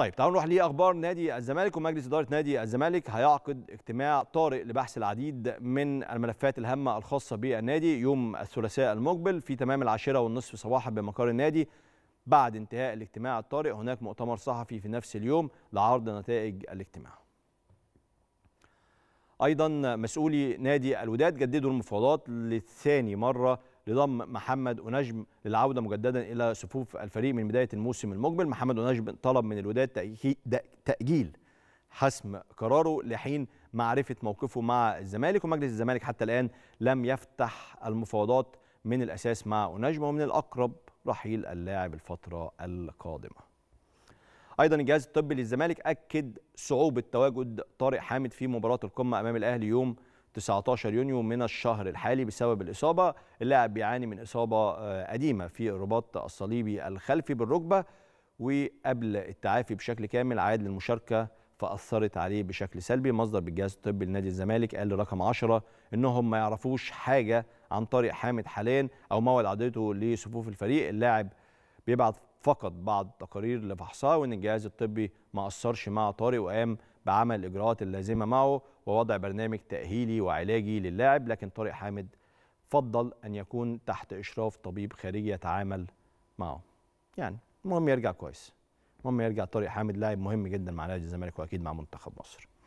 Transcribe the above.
طيب تعالوا نروح لاخبار نادي الزمالك ومجلس اداره نادي الزمالك هيعقد اجتماع طارئ لبحث العديد من الملفات الهامه الخاصه بالنادي يوم الثلاثاء المقبل في تمام العاشره والنصف صباحا بمقر النادي بعد انتهاء الاجتماع الطارئ هناك مؤتمر صحفي في نفس اليوم لعرض نتائج الاجتماع. ايضا مسؤولي نادي الوداد جددوا المفاوضات لثاني مره لضم محمد أنجم للعودة مجددا إلى صفوف الفريق من بداية الموسم المقبل محمد أنجم طلب من الوداد تأجيل حسم قراره لحين معرفة موقفه مع الزمالك ومجلس الزمالك حتى الآن لم يفتح المفاوضات من الأساس مع أنجم ومن الأقرب رحيل اللاعب الفترة القادمة ايضا الجهاز الطبي للزمالك اكد صعوبه تواجد طارق حامد في مباراه القمه امام الاهلي يوم 19 يونيو من الشهر الحالي بسبب الإصابة اللاعب بيعاني من إصابة قديمة آه، في الرباط الصليبي الخلفي بالركبة وقبل التعافي بشكل كامل عاد للمشاركة فأثرت عليه بشكل سلبي مصدر بالجهاز الطبي لنادي الزمالك قال لرقم 10 إنهم ما يعرفوش حاجة عن طارق حامد حاليا أو موعد عودته لصفوف الفريق اللاعب بيبعت فقط بعض تقارير لفحصها وإن الجهاز الطبي ما أثرش مع طارق وقام بعمل الاجراءات اللازمه معه ووضع برنامج تاهيلي وعلاجي للاعب لكن طارق حامد فضل ان يكون تحت اشراف طبيب خارجي يتعامل معه يعني المهم يرجع كويس المهم يرجع طارق حامد لاعب مهم جدا مع نادي الزمالك واكيد مع منتخب مصر